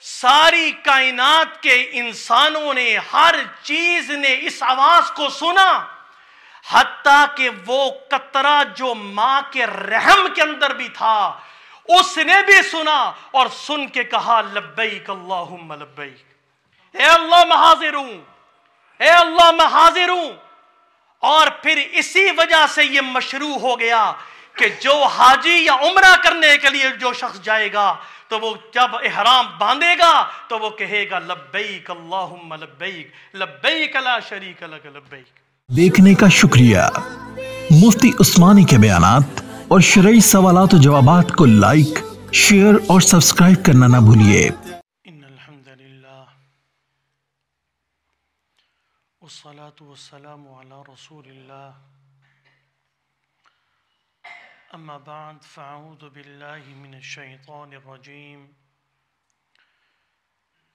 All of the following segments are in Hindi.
सारी कायनात के इंसानों ने हर चीज ने इस आवाज को सुना हती कि वो कतरा जो मां के रहम के अंदर भी था उसने भी सुना और सुन के कहा लब्बई अल्लाहुम लब्बैक अल्लाह मैं हाजिर हूं अल्लाह मैं हाजिर हूं और फिर इसी वजह से ये मशरू हो गया कि जो हाजी या उम्र करने के लिए जो शख्स जाएगा तो वो जब एहराम बांधेगा तो वो कहेगा लब्बैक अल्लाहुम्मा लब्बैक लब्बैक ला शरीक लक लब्बैक देखने का शुक्रिया मुफ्ती उस्मानी के बयान और शरय सवाल जवाब को लाइक शेयर और सब्सक्राइब करना ना भूलिए والصلاة والسلام على رسول الله أما بعد فأعوذ بالله من الشيطان الرجيم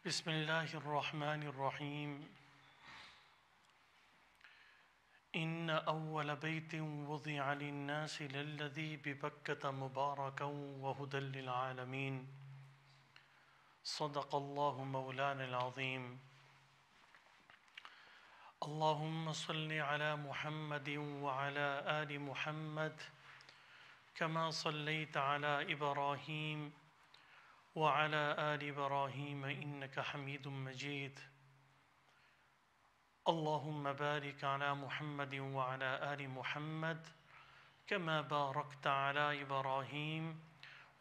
بسم الله الرحمن الرحيم إن أول بيت وضع للناس للذي ببكة مباركا وهدى للعالمين صدق الله مولانا العظيم اللهم صل على محمد وعلى آل محمد وعلى آل محمد كما صليت على إبراهيم وعلى آل إبراهيم إنك حميد مجيد اللهم بارك على محمد وعلى آل محمد كما باركت على إبراهيم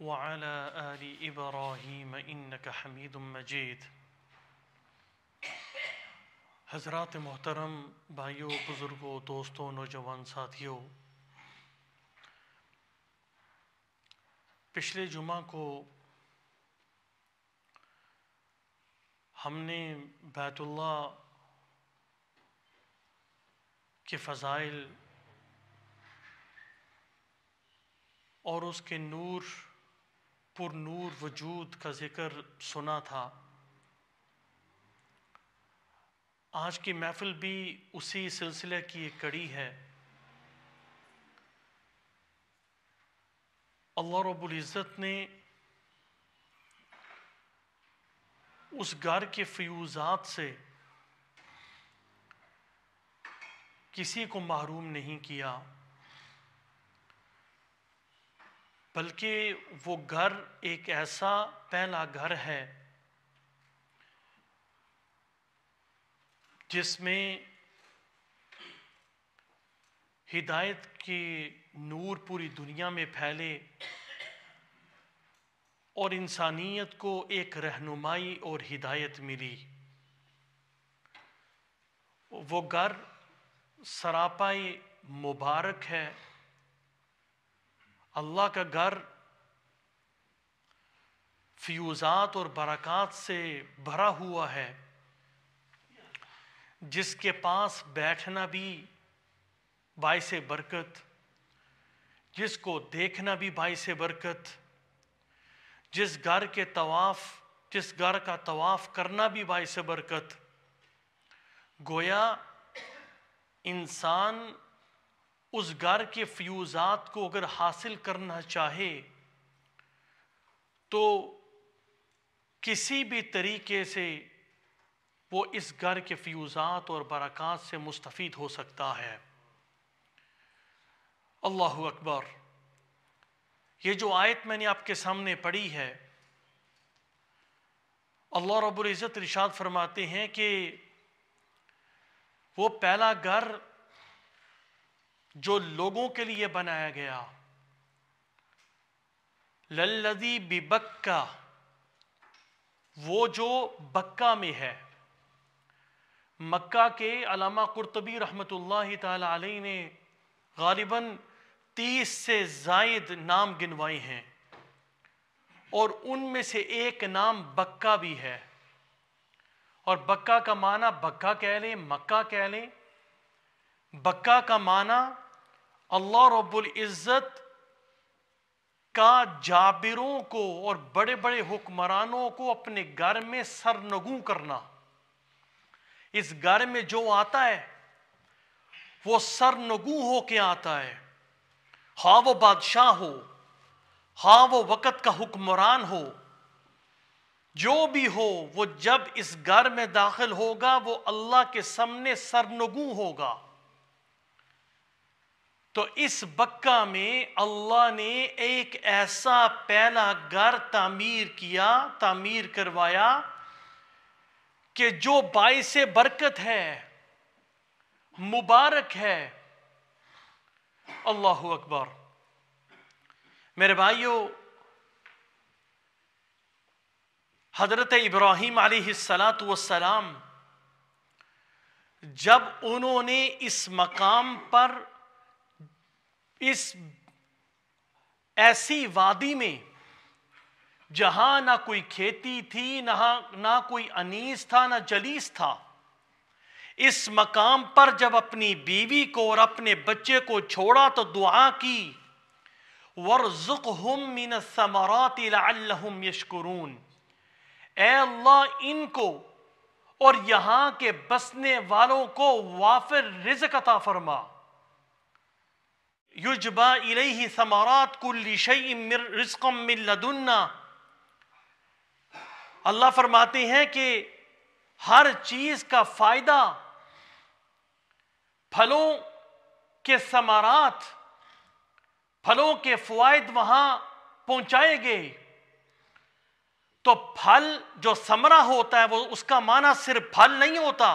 وعلى آل إبراهيم إنك حميد مجيد حضرات محترم بھائیوں بزرگو دوستو نوجوان ساتھیو पिछले जुमा को हमने बैतुल्ला के फ़ज़ाइल और उसके नूर पुर नूर वजूद का ज़िक्र सुना था आज की महफ़िल भी उसी सिलसिले की एक कड़ी है अल्लाह रब्बुल इज़्ज़त ने उस घर के फ्यूज़ात से किसी को महरूम नहीं किया बल्कि वो घर एक ऐसा पहला घर है जिसमें हिदायत के नूर पूरी दुनिया में फैले और इंसानियत को एक रहनुमाई और हिदायत मिली वो घर सरापाई मुबारक है अल्लाह का घर फ्यूज़ात और बरक़ात से भरा हुआ है जिसके पास बैठना भी भाई से बरकत जिसको देखना भी भाई से बरकत जिस घर के तवाफ़ जिस घर का तवाफ़ करना भी भाई से बरकत गोया इंसान उस घर के फ्यूज़ात को अगर हासिल करना चाहे तो किसी भी तरीके से वो इस घर के फ्यूज़ात और बरक़ात से मुस्तफ़ हो सकता है अल्लाह अकबर ये जो आयत मैंने आपके सामने पढ़ी है अल्लाह रबुल्ज़त रिशात फरमाते हैं कि वो पहला घर जो लोगों के लिए बनाया गया लल्लदी बिबक्का वो जो बक्का में है मक्का के अलामा कुर्तबी रहमतुल्लाह ताला ने गालिबन तीस से जायद नाम गिनवाए हैं और उनमें से एक नाम बक्का भी है और बक्का का माना बक्का कह लें मक्का कह लें बक्का का माना अल्लाह रब्बुल इज़्ज़त का जाबिरों को और बड़े बड़े हुक्मरानों को अपने घर में सरनगू करना इस घर में जो आता है वो सरनगू होके आता है हाँ वो बादशाह हो हाँ वो वक़्त का हुक्मरान हो जो भी हो वो जब इस घर में दाखिल होगा वो अल्लाह के सामने सरनगू होगा तो इस बक्का में अल्लाह ने एक ऐसा पहला घर तामीर किया तामीर करवाया कि जो बाई से बरकत है मुबारक है अल्लाह अकबर मेरे भाइयों हजरत इब्राहिम सलात वसलाम जब उन्होंने इस मकाम पर इस ऐसी वादी में जहां ना कोई खेती थी ना ना कोई अनीस था ना जलीस था इस मकाम पर जब अपनी बीवी को और अपने बच्चे को छोड़ा तो दुआ की वर्जुक हम मिन समरात हम यशकरून ए इनको और यहाँ के बसने वालों को वाफिर रिज अता फरमा युजबा इले ही समारात कुल्ली अल्लाह फरमाते हैं कि हर चीज़ का फ़ायदा फलों के समारात फलों के फवाद वहां पहुंचाए गए तो फल जो समरा होता है वो उसका माना सिर्फ फल नहीं होता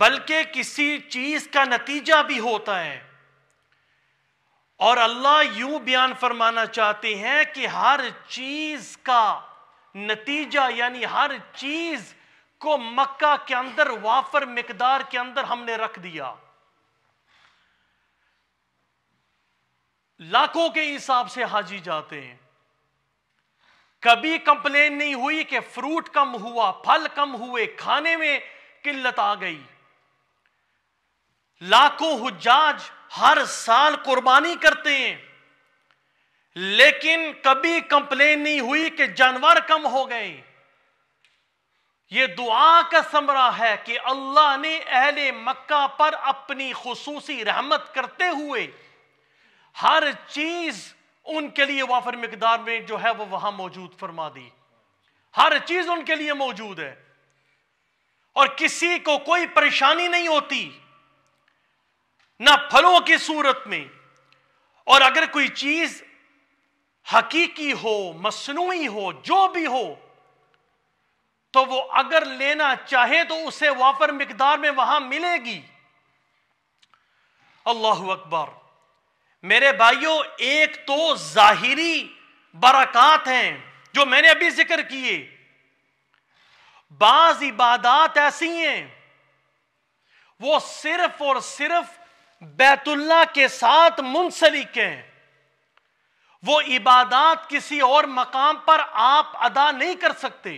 बल्कि किसी चीज का नतीजा भी होता है और अल्लाह यूं बयान फरमाना चाहते हैं कि हर चीज का नतीजा यानी हर चीज़ को मक्का के अंदर वाफर मकदार के अंदर हमने रख दिया लाखों के हिसाब से हाजी जाते हैं कभी कंप्लेन नहीं हुई कि फ्रूट कम हुआ फल कम हुए खाने में किल्लत आ गई लाखों हुजाज हर साल कुर्बानी करते हैं लेकिन कभी कंप्लेन नहीं हुई कि जानवर कम हो गए ये दुआ का समरा है कि अल्लाह ने अहले मक्का पर अपनी खसूसी रहमत करते हुए हर चीज उनके लिए वाफर मकदार में जो है वो वहां मौजूद फरमा दी हर चीज उनके लिए मौजूद है और किसी को कोई परेशानी नहीं होती ना फलों की सूरत में और अगर कोई चीज हकीकी हो मसनू हो जो भी हो तो वो अगर लेना चाहे तो उसे वाफर मकदार में वहां मिलेगी अल्लाह अकबर मेरे भाइयों एक तो जाहिरी बरकत हैं जो मैंने अभी जिक्र किए बाज इबादात ऐसी हैं वो सिर्फ और सिर्फ बैतुल्ला के साथ मुंसलिक हैं वो इबादात किसी और मकाम पर आप अदा नहीं कर सकते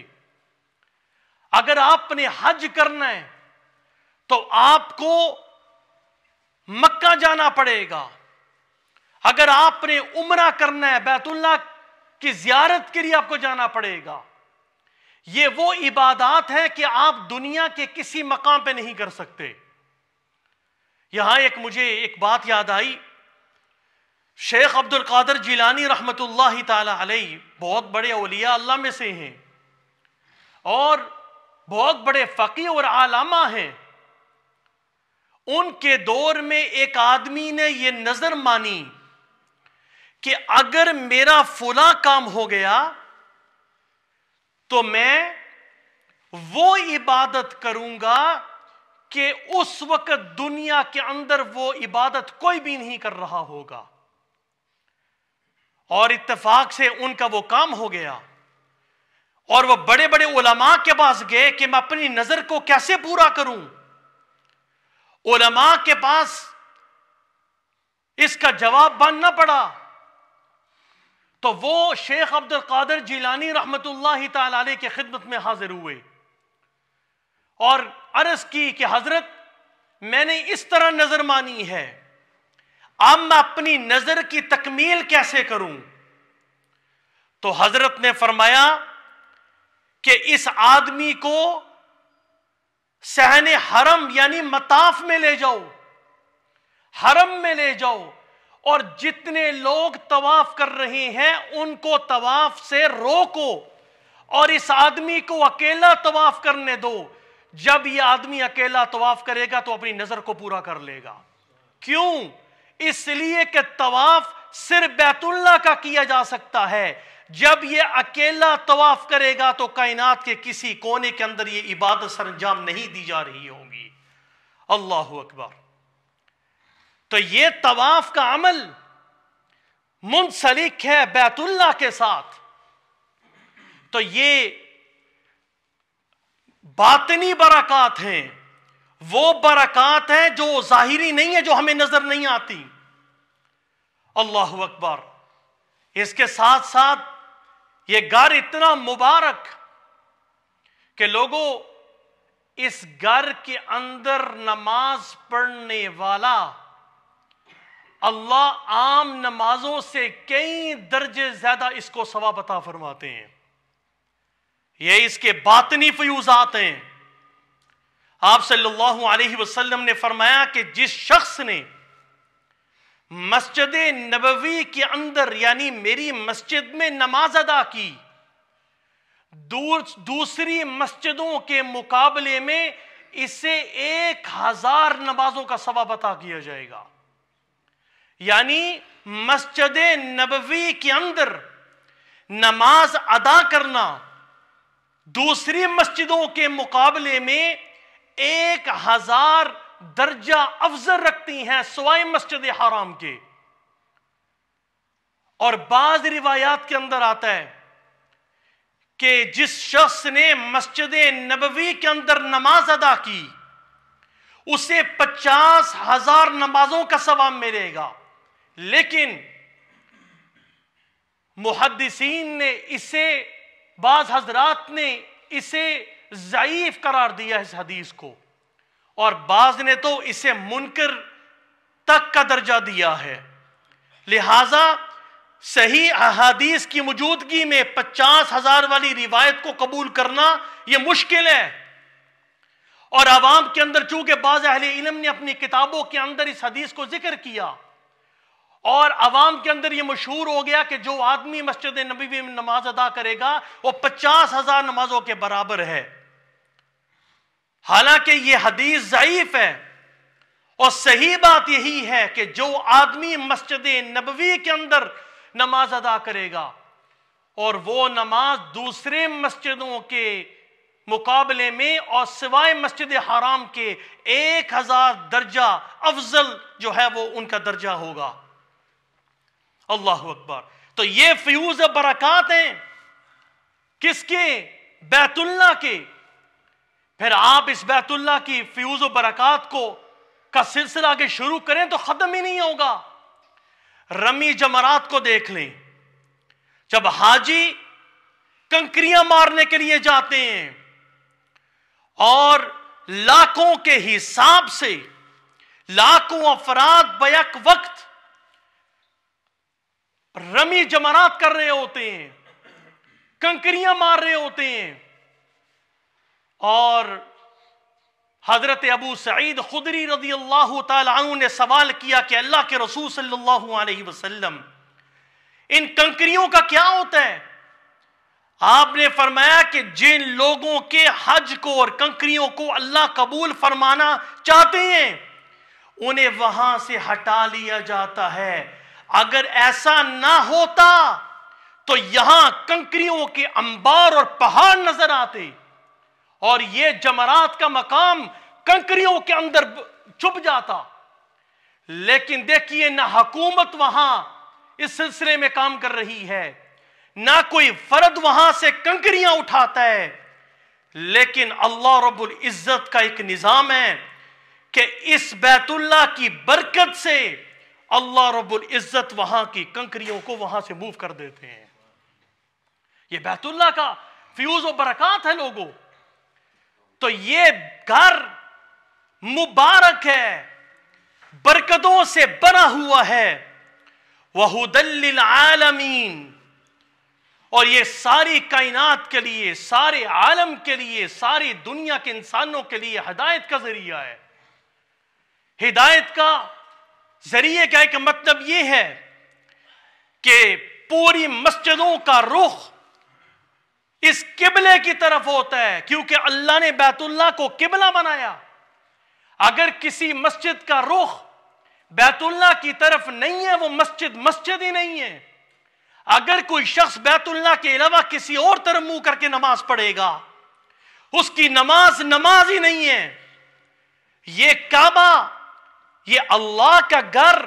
अगर आपने हज करना है तो आपको मक्का जाना पड़ेगा अगर आपने उमरा करना है बैतुल्ला की जियारत के लिए आपको जाना पड़ेगा ये वो इबादात है कि आप दुनिया के किसी मकाम पे नहीं कर सकते यहां एक मुझे एक बात याद आई शेख अब्दुल कादर जिलानी रहमतुल्लाह ताला बहुत बड़े अलिया अल्लाह में से हैं और बहुत बड़े फकी और आलामा हैं उनके दौर में एक आदमी ने यह नजर मानी कि अगर मेरा फुला काम हो गया तो मैं वो इबादत करूंगा कि उस वक्त दुनिया के अंदर वो इबादत कोई भी नहीं कर रहा होगा और इत्तेफाक से उनका वो काम हो गया और वह बड़े बड़े उलमा के पास गए कि मैं अपनी नजर को कैसे पूरा करूं उलमा के पास इसका जवाब बनना पड़ा तो वो शेख अब्दुल कादर जिलानी रहमत ताली की खिदमत में हाजिर हुए और अर्ज की कि हजरत मैंने इस तरह नजर मानी है अब मैं अपनी नजर की तकमील कैसे करूं तो हजरत ने फरमाया कि इस आदमी को सहने हरम यानी मताफ में ले जाओ हरम में ले जाओ और जितने लोग तवाफ कर रहे हैं उनको तवाफ से रोको और इस आदमी को अकेला तवाफ करने दो जब यह आदमी अकेला तवाफ करेगा तो अपनी नजर को पूरा कर लेगा क्यों इसलिए कि तवाफ सिर्फ बैतुल्ला का किया जा सकता है जब ये अकेला तवाफ करेगा तो कायनात के किसी कोने के अंदर ये इबादत सर अंजाम नहीं दी जा रही होगी अल्लाह अकबर तो ये तवाफ का अमल मुंसलिक है बैतुल्ला के साथ तो ये बातनी बरकत हैं वो बरकत हैं जो जाहिरी नहीं है जो हमें नजर नहीं आती अल्लाह अकबर इसके साथ साथ यह घर इतना मुबारक कि लोगों इस घर के अंदर नमाज पढ़ने वाला अल्लाह आम नमाजों से कई दर्जे ज्यादा इसको सवा बता फरमाते हैं ये इसके बातनी फ्यूजात हैं आप सल्लल्लाहु अलैहि वसल्लम ने फरमाया कि जिस शख्स ने मस्जिद नबवी के अंदर यानी मेरी मस्जिद में नमाज अदा की दूर दूसरी मस्जिदों के मुकाबले में इसे एक हजार नमाजों का सवाब अता किया जाएगा यानी मस्जिद नबवी के अंदर नमाज अदा करना दूसरी मस्जिदों के मुकाबले में एक हजार दर्जा अफजल रखती हैं सवाए मस्जिद हराम के और बाज रिवायात के अंदर आता है कि जिस शख्स ने मस्जिद नबवी के अंदर नमाज अदा की उसे पचास हजार नमाजों का सवाब मिलेगा लेकिन मुहदसिन ने इसे बाज हजरात ने इसे ज़यीफ करार दिया इस हदीस को और बाज ने तो इसे मुनकर तक का दर्जा दिया है लिहाजा सही अहादीस की मौजूदगी में पचास हजार वाली रिवायत को कबूल करना यह मुश्किल है और आवाम के अंदर चूंकि बाज अहले इलम ने अपनी किताबों के अंदर इस हदीस को जिक्र किया और आवाम के अंदर यह मशहूर हो गया कि जो आदमी मस्जिद नबी में नमाज अदा करेगा वह पचास हजार नमाजों के बराबर है हालांकि ये हदीस ज़ईफ है और सही बात यही है कि जो आदमी मस्जिद नबवी के अंदर नमाज अदा करेगा और वो नमाज दूसरे मस्जिदों के मुकाबले में और सिवाय मस्जिद हराम के एक हजार दर्जा अफजल जो है वो उनका दर्जा होगा अल्लाह अकबर तो ये फ्यूज बरकत हैं किसके बैतुल्ला के फिर आप इस बैतुल्ला की फ्यूज बरकत को का सिलसिला आगे शुरू करें तो ख़त्म ही नहीं होगा रमी जमरात को देख लें जब हाजी कंकरियां मारने के लिए जाते हैं और लाखों के हिसाब से लाखों अफराद बयक वक्त रमी जमरात कर रहे होते हैं कंकरियां मार रहे होते हैं और हजरत अबू सईद खुदरी रदी अल्लाह तु ने सवाल किया कि अल्लाह के रसूल सल्लल्लाहु अलैहि वसल्लम इन कंकरियों का क्या होता है आपने फरमाया कि जिन लोगों के हज को और कंकरियों को अल्लाह कबूल फरमाना चाहते हैं उन्हें वहां से हटा लिया जाता है अगर ऐसा ना होता तो यहां कंकरियों के अंबार और पहाड़ नजर आते और ये जमरात का मकाम कंकरियों के अंदर चुप जाता लेकिन देखिए ना हकूमत वहां इस सिलसिले में काम कर रही है ना कोई फर्द वहां से कंकरियां उठाता है लेकिन अल्लाह रबुल इज़्ज़त का एक निज़ाम है कि इस बैतुल्ला की बरकत से अल्लाह रबुल इज़्ज़त वहां की कंकरियों को वहां से मूव कर देते हैं यह बैतुल्ला का फ्यूज और बरकत है लोगों तो ये घर मुबारक है बरकतों से बना हुआ है वहुदल आलमीन और ये सारी कायनात के लिए सारे आलम के लिए सारी दुनिया के इंसानों के लिए हदायत का जरिया है हिदायत का जरिए का एक मतलब यह है कि पूरी मस्जिदों का रुख इस किबले की तरफ होता है क्योंकि अल्लाह ने बैतुल्ला को किबला बनाया अगर किसी मस्जिद का रुख बैतुल्ला की तरफ नहीं है वो मस्जिद मस्जिद ही नहीं है अगर कोई शख्स बैतुल्ला के अलावा किसी और तरफ मुंह करके नमाज पढ़ेगा उसकी नमाज नमाज ही नहीं है ये काबा ये अल्लाह का घर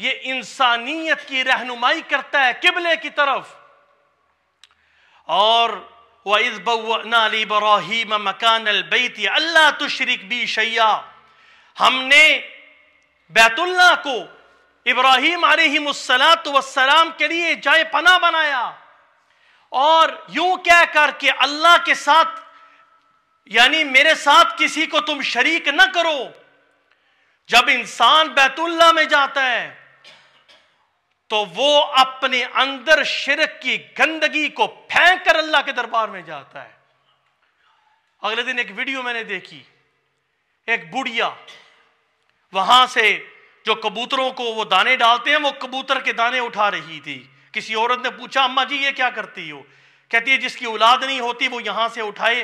ये इंसानियत की रहनुमाई करता है किबले की तरफ और वज़बनाबराहीम मकान अलबैत अल्लाह तुशरक बी शैया हमने बैतुल्ला को इब्राहिम वसलाम के लिए जाय पना बनाया और यूं क्या करके अल्लाह के साथ यानी मेरे साथ किसी को तुम शरीक न करो जब इंसान बैतुल्ला में जाता है तो वो अपने अंदर शिरक की गंदगी को फेंक कर अल्लाह के दरबार में जाता है अगले दिन एक वीडियो मैंने देखी एक बुढ़िया वहां से जो कबूतरों को वो दाने डालते हैं वो कबूतर के दाने उठा रही थी किसी औरत ने पूछा अम्मा जी ये क्या करती हो कहती है जिसकी औलाद नहीं होती वो यहां से उठाए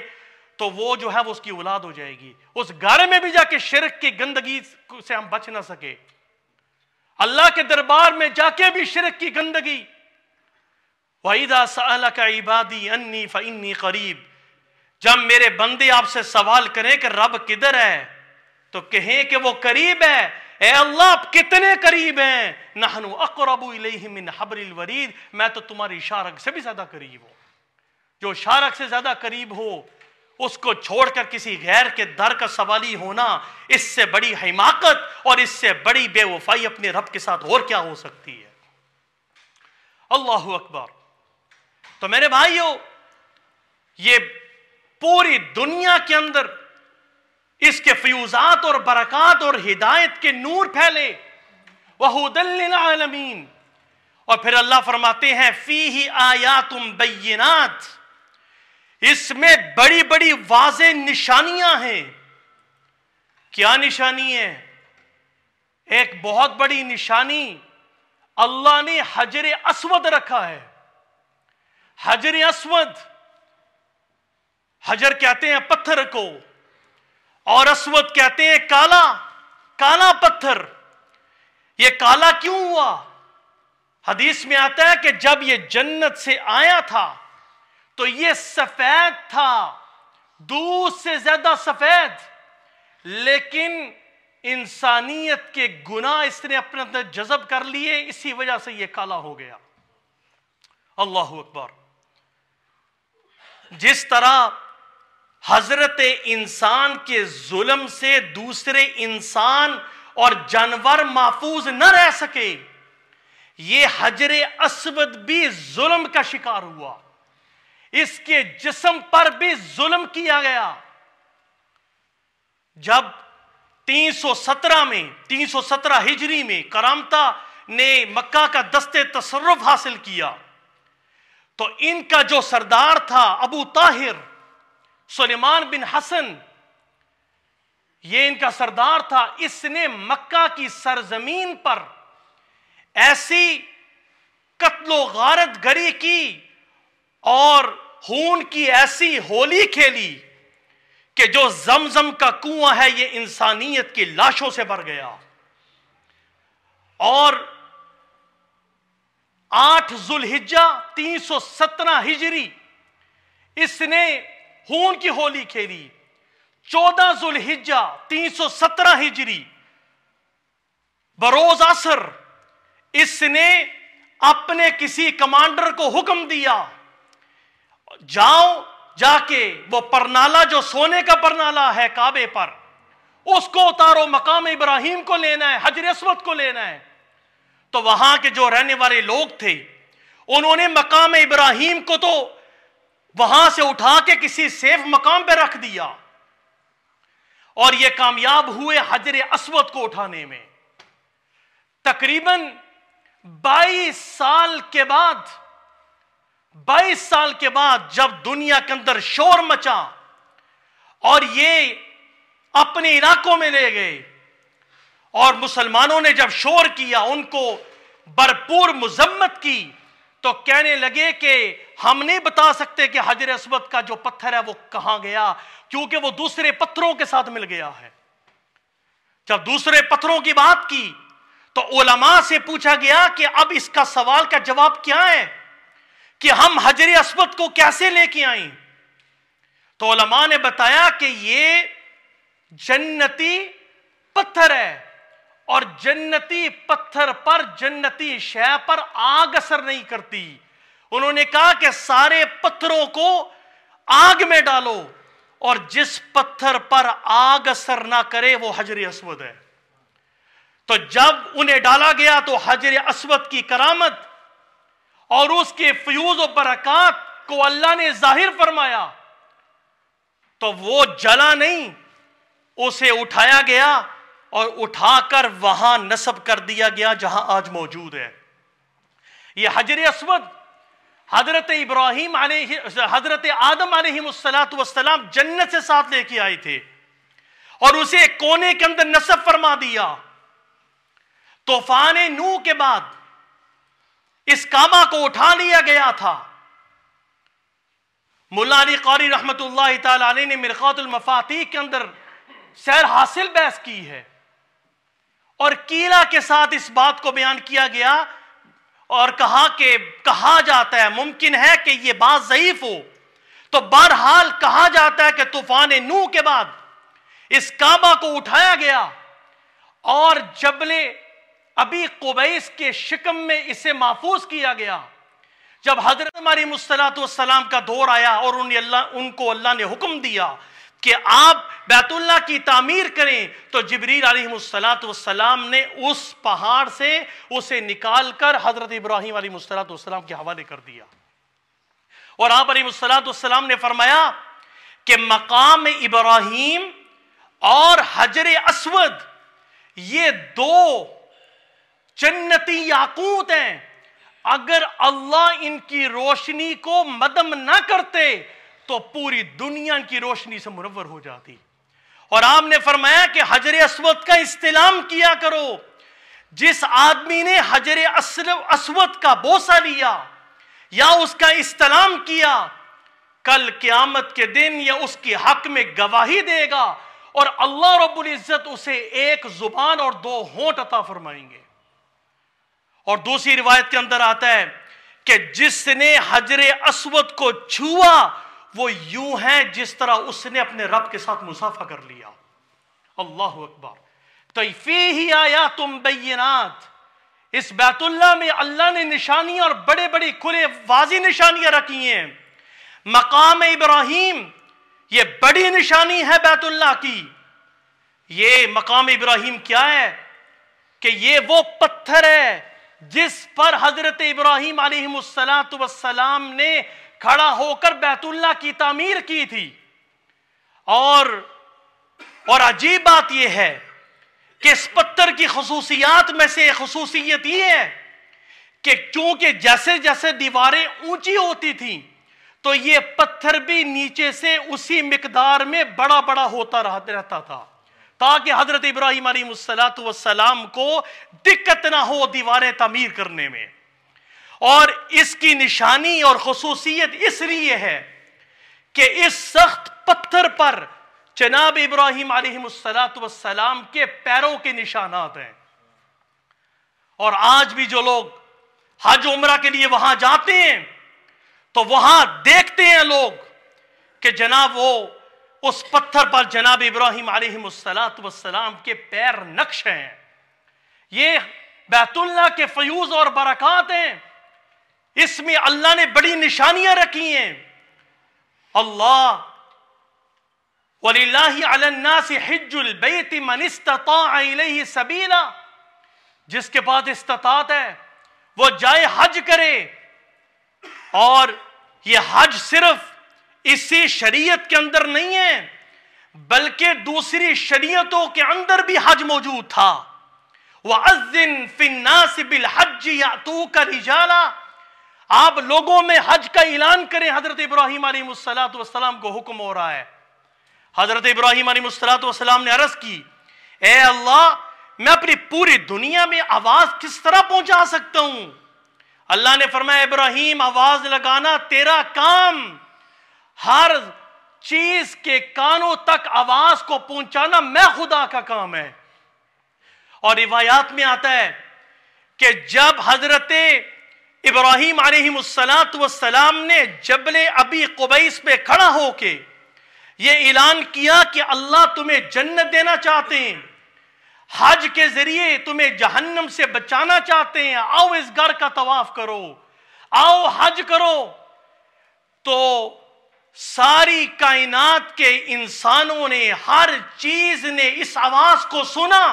तो वो जो है वो उसकी औलाद हो जाएगी उस घर में भी जाके शिरक की गंदगी से हम बच ना सके अल्लाह के दरबार में जाके भी शिरक की गंदगी वहीदा सला का इबादी अन्नी फ़न्नी करीब जब मेरे बंदे आपसे सवाल करें कि रब किधर है तो कहें कि वो करीब है ए अल्लाह आप कितने करीब हैं नहनु अकरबू मिन हबरिल वरीद मैं तो तुम्हारी शारक से भी ज्यादा करीब हूं जो शारक से ज्यादा करीब हो उसको छोड़कर किसी गैर के दर का सवाली होना इससे बड़ी हिमाकत और इससे बड़ी बेवफाई अपने रब के साथ और क्या हो सकती है अल्लाह अकबर तो मेरे भाइयों ये पूरी दुनिया के अंदर इसके फ्यूजात और बरकत और हिदायत के नूर फैले वहदमीन और फिर अल्लाह फरमाते हैं फी ही आया तुम बैनाथ इसमें बड़ी बड़ी वाज निशानियां हैं क्या निशानी है एक बहुत बड़ी निशानी अल्लाह ने हजर असवद रखा है हजर असवद हजर कहते हैं पत्थर को और असवद कहते हैं काला काला पत्थर ये काला क्यों हुआ हदीस में आता है कि जब ये जन्नत से आया था तो ये सफेद था दूध से ज्यादा सफेद लेकिन इंसानियत के गुना इसने अपने अंदर जजब कर लिए इसी वजह से यह काला हो गया अल्लाह अकबर जिस तरह हजरत इंसान के जुल्म से दूसरे इंसान और जानवर महफूज न रह सके ये हजर असवद भी जुल्म का शिकार हुआ इसके जिसम पर भी जुल्म किया गया जब 317 में 317 हिजरी में करामता ने मक्का का दस्ते तसरफ हासिल किया तो इनका जो सरदार था अबू ताहिर सुलेमान बिन हसन ये इनका सरदार था इसने मक्का की सरजमीन पर ऐसी कत्लो गारत गरी की और खून की ऐसी होली खेली कि जो जमजम का कुआं है ये इंसानियत की लाशों से भर गया और आठ जुल्हिजा तीन सौ सत्रह हिजरी इसने खून की होली खेली चौदह जुल्हिजा तीन सौ सत्रह हिजरी बरोज असर इसने अपने किसी कमांडर को हुक्म दिया जाओ जाके वो परनाला जो सोने का परनाला है काबे पर उसको उतारो मकाम इब्राहिम को लेना है हजर असवद को लेना है तो वहां के जो रहने वाले लोग थे उन्होंने मकाम इब्राहिम को तो वहां से उठा के किसी सेफ मकाम पर रख दिया और ये कामयाब हुए हजर असवद को उठाने में तकरीबन 22 साल के बाद बाईस साल के बाद जब दुनिया के अंदर शोर मचा और ये अपने इलाकों में ले गए और मुसलमानों ने जब शोर किया उनको भरपूर मुजम्मत की तो कहने लगे कि हम नहीं बता सकते कि हजर असमत का जो पत्थर है वो कहां गया क्योंकि वो दूसरे पत्थरों के साथ मिल गया है जब दूसरे पत्थरों की बात की तो ओलमा से पूछा गया कि अब इसका सवाल का जवाब क्या है कि हम हजर असवद को कैसे लेके आई तो उलमा ने बताया कि ये जन्नती पत्थर है और जन्नती पत्थर पर जन्नती शय पर आग असर नहीं करती उन्होंने कहा कि सारे पत्थरों को आग में डालो और जिस पत्थर पर आग असर ना करे वो हजर असवद है तो जब उन्हें डाला गया तो हजर असवद की करामत और उसके फ्यूज और बरकत को अल्लाह ने जाहिर फरमाया तो वो जला नहीं उसे उठाया गया और उठाकर वहां नस्ब कर दिया गया जहां आज मौजूद है ये हजर असमद हजरत इब्राहिम हजरत आदम आलतम जन्नत से साथ लेके आए थे और उसे कोने के अंदर नस्ब फरमा दिया तूफान नू के बाद इस कामा को उठा लिया गया था मुलानी कौरी रहमत ताली ने मिरकातुलमफाती के अंदर सैर हासिल बहस की है और कीला के साथ इस बात को बयान किया गया और कहा कि कहा जाता है मुमकिन है कि यह बात ज़यीफ हो तो बहरहाल कहा जाता है कि तूफान नू के बाद इस काबा को उठाया गया और जबले अभी कुबैस के शिकम में इसे महफूज किया गया जब हजरत हमारी मुसलातम का दौर आया और उन अल्लाह उनको अल्लाह ने हुक्म दिया कि आप बैतुल्ला की तामीर करें तो जबरीर आलतम ने उस पहाड़ से उसे निकाल कर हजरत इब्राहिम आलतम के हवाले कर दिया और आप आलतम ने फरमाया कि मकाम इब्राहिम और हजर असवद ये दो जन्नती याकूत हैं अगर अल्लाह इनकी रोशनी को मदम ना करते तो पूरी दुनिया की रोशनी से मुनवर हो जाती और आपने फरमाया कि हजर असवद का इस्तेलाम किया करो जिस आदमी ने हजर असवद का बोसा लिया या उसका इस्तेलाम किया कल क्यामत के दिन या उसके हक में गवाही देगा और अल्लाह रबुल्जत इज़्ज़त उसे एक जुबान और दो होंठ अता फरमाएंगे और दूसरी रिवायत के अंदर आता है कि जिसने हजरे असवद को छुआ वो यूं है जिस तरह उसने अपने रब के साथ मुसाफा कर लिया अल्लाह अकबर तयफी तो ही आया तुम बैनात इस बैतुल्ला में अल्लाह ने निशानियां और बड़े बड़े खुले वाजी निशानियां रखी हैं मकाम इब्राहिम ये बड़ी निशानी है बैतुल्ला की ये मकाम इब्राहिम क्या है कि ये वो पत्थर है जिस पर हजरत इब्राहिम आलतम ने खड़ा होकर बैतुल्ला की तामीर की थी और और अजीब बात यह है कि इस पत्थर की खसूसियात में से खसूसियत ये है कि चूंकि जैसे जैसे दीवारें ऊंची होती थी तो यह पत्थर भी नीचे से उसी मकदार में बड़ा बड़ा होता रहता था ताकि हजरत इब्राहिम मुसलातम को दिक्कत ना हो दीवारें तमीर करने में और इसकी निशानी और खसूसियत इसलिए है कि इस सख्त पत्थर पर चनाब इब्राहिम सलाम के पैरों के निशानात हैं और आज भी जो लोग हज उमरा के लिए वहां जाते हैं तो वहां देखते हैं लोग कि जनाब वो उस पत्थर पर जनाब इब्राहिम आलतम के पैर नक्श हैं ये बैतुल्ला के फयूज और बरकत हैं इसमें अल्लाह ने बड़ी निशानियां रखी हैं अल्लाह सबीला जिसके पास इस्तात है वो जाए हज करे और ये हज सिर्फ इसी शरीयत के अंदर नहीं है बल्कि दूसरी शरीयतों के अंदर भी हज मौजूद था वह अजिन फिन्नासिबिल हज या तू का रिजाला आप लोगों में हज का ऐलान करें हजरत इब्राहिम वसलाम को हुक्म हो रहा है हजरत इब्राहिम वसलाम ने अर्ज की ए अल्लाह मैं अपनी पूरी दुनिया में आवाज किस तरह पहुंचा सकता हूं अल्लाह ने फरमाया इब्राहिम आवाज लगाना तेरा काम हर चीज के कानों तक आवाज को पहुंचाना मैं खुदा का काम है और रिवायात में आता है कि जब हजरत इब्राहिम आलतम ने जबल अबी कुबैस पे खड़ा होके ये ऐलान किया कि अल्लाह तुम्हें जन्नत देना चाहते हैं हज के जरिए तुम्हें जहन्नम से बचाना चाहते हैं आओ इस घर का तवाफ करो आओ हज करो तो सारी कायनात के इंसानों ने हर चीज ने इस आवाज को सुना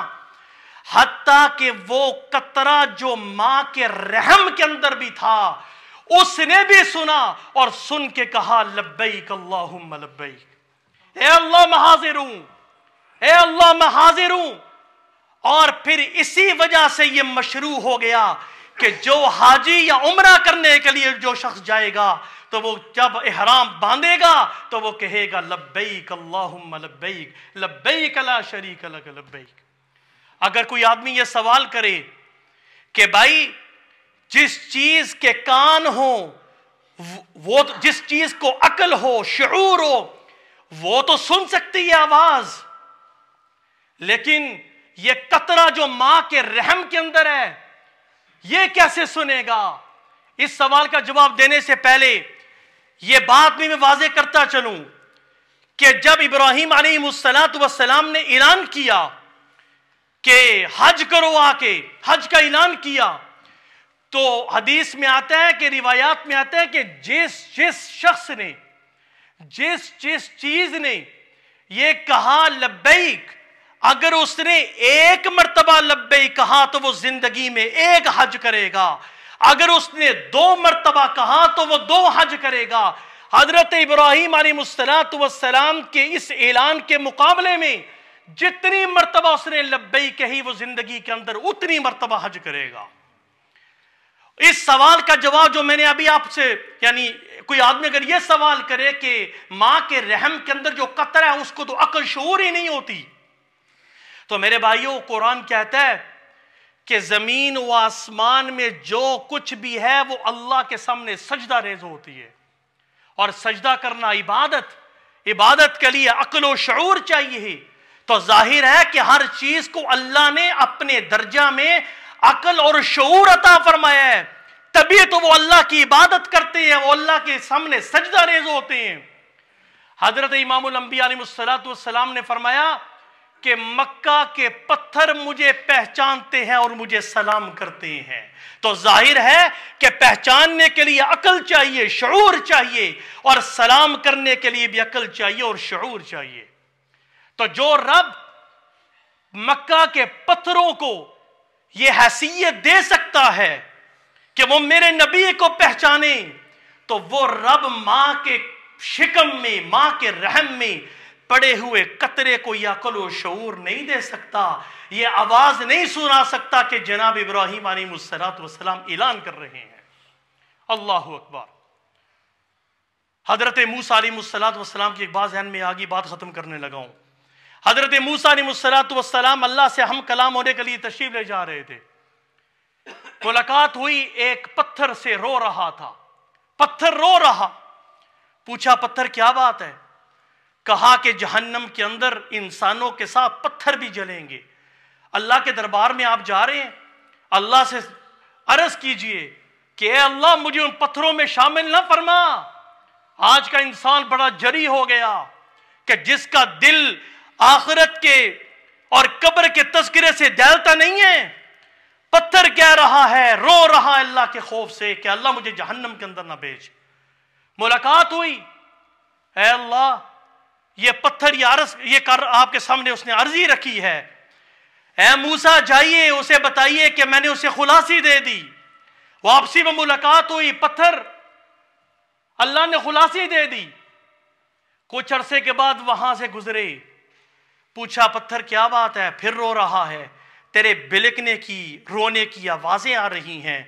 हती कि वो कतरा जो मां के रहम के अंदर भी था उसने भी सुना और सुन के कहा लब्बैक अल्लाहुम्मा लब्बैक ए अल्लाह मैं हाजिर हूं ए अल्लाह मैं हाजिर हूं और फिर इसी वजह से ये मशरू हो गया कि जो हाजी या उम्र करने के लिए जो शख्स जाएगा तो वो जब एहराम बांधेगा तो वो कहेगा लब्बई कल्ला लब्बैक लब्बैक ला शरीक लक लब्बैक अगर कोई आदमी ये सवाल करे कि भाई जिस चीज के कान हो वो तो जिस चीज को अकल हो शूर हो वो तो सुन सकती है आवाज लेकिन ये कतरा जो मां के रहम के अंदर है ये कैसे सुनेगा इस सवाल का जवाब देने से पहले यह बात भी मैं वाजे करता चलूं कि जब इब्राहिम सलाम ने ऐलान किया कि हज करो आके हज का ऐलान किया तो हदीस में आता है कि रिवायात में आता है कि जिस जिस शख्स ने जिस जिस चीज ने यह कहा लब्बैक अगर उसने एक मरतबा लब्बे कहा तो वो जिंदगी में एक हज करेगा अगर उसने दो मरतबा कहा तो वो दो हज करेगा हजरत इब्राहिम आलमसलाम के इस ऐलान के मुकाबले में जितनी मरतबा उसने लब्बई कही वो जिंदगी के अंदर उतनी मरतबा हज करेगा इस सवाल का जवाब जो मैंने अभी आपसे यानी कोई आदमी अगर यह सवाल करे कि माँ के रहम के अंदर जो कतरा है उसको तो अकल शोर ही नहीं होती तो मेरे भाइयों कुरान कहता है कि जमीन व आसमान में जो कुछ भी है वो अल्लाह के सामने सजदा रेज होती है और सजदा करना इबादत इबादत के लिए अकल व शूर चाहिए तो जाहिर है कि हर चीज को अल्लाह ने अपने दर्जा में अकल और शूर अता फरमाया है तभी तो वो अल्लाह की इबादत करते हैं वो अल्लाह के सामने सजदा रेज होते हैं हजरत इमाम ने फरमाया कि मक्का के पत्थर मुझे पहचानते हैं और मुझे सलाम करते हैं तो जाहिर है कि पहचानने के लिए अकल चाहिए शूर चाहिए और सलाम करने के लिए भी अकल चाहिए और शूर चाहिए तो जो रब मक्का के पत्थरों को यह हैसियत दे सकता है कि वो मेरे नबी को पहचाने तो वो रब मां के शिकम में मां के रहम में पड़े हुए कतरे को या कलो शूर नहीं दे सकता ये आवाज़ नहीं सुना सकता कि जनाब इब्राहिम वसलाम ऐलान कर रहे हैं अल्लाह अकबर हज़रत मूसा आलीसलाम की एक बात जहन में आगे बात ख़त्म करने लगा हूं हज़रत मूसा आलीसलाम अल्लाह से हम कलाम होने के लिए तशरीफ ले जा रहे थे मुलाकात हुई एक पत्थर से रो रहा था पत्थर रो रहा पूछा पत्थर क्या बात है कहा कि जहन्नम के अंदर इंसानों के साथ पत्थर भी जलेंगे अल्लाह के दरबार में आप जा रहे हैं अल्लाह से अरज कीजिए कि अल्लाह मुझे उन पत्थरों में शामिल ना फरमा आज का इंसान बड़ा जरी हो गया कि जिसका दिल आखिरत के और कब्र के तस्करे से दहलता नहीं है पत्थर कह रहा है रो रहा है अल्लाह के खौफ से कि अल्लाह मुझे जहन्नम के अंदर ना भेज मुलाकात हुई अल्लाह ये पत्थर या अर्ज ये कर आपके सामने उसने अर्जी रखी है ऐ मूसा जाइए उसे बताइए कि मैंने उसे खुलासी दे दी वापसी में मुलाकात हुई पत्थर अल्लाह ने खुलासी दे दी कुछ अरसे के बाद वहां से गुजरे पूछा पत्थर क्या बात है फिर रो रहा है तेरे बिलकने की रोने की आवाजें आ रही हैं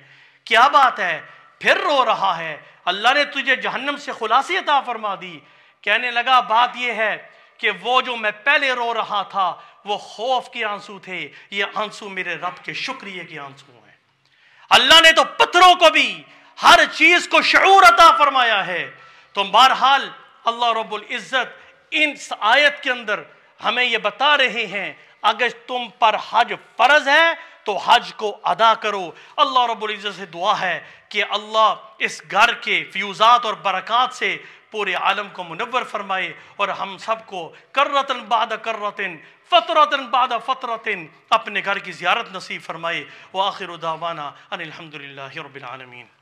क्या बात है फिर रो रहा है अल्लाह ने तुझे जहन्नम से खुलासी अता फरमा दी कहने लगा बात यह है कि वो जो मैं पहले रो रहा था वो खौफ के आंसू थे ये आंसू मेरे रब के शुक्रिया के आंसू हैं अल्लाह ने तो पत्थरों को भी हर चीज को शूर अता फरमाया है तो बहरहाल अल्लाह रब्बुल इज़्ज़त इन आयत के अंदर हमें ये बता रहे हैं अगर तुम पर हज फर्ज है तो हज को अदा करो अल्लाह रबुल्ज़त से दुआ है कि अल्लाह इस घर के फ्यूज़ात और बरक़ात से पूरे आलम को मुनवर फरमाए और हम सब सबको कर्रतन बाद कर्रतन फ़तरतन बाद फ़तरतन अपने घर की ज्यारत नसीब फरमाए व आखिर उदावाना अनिलहमदिल्ला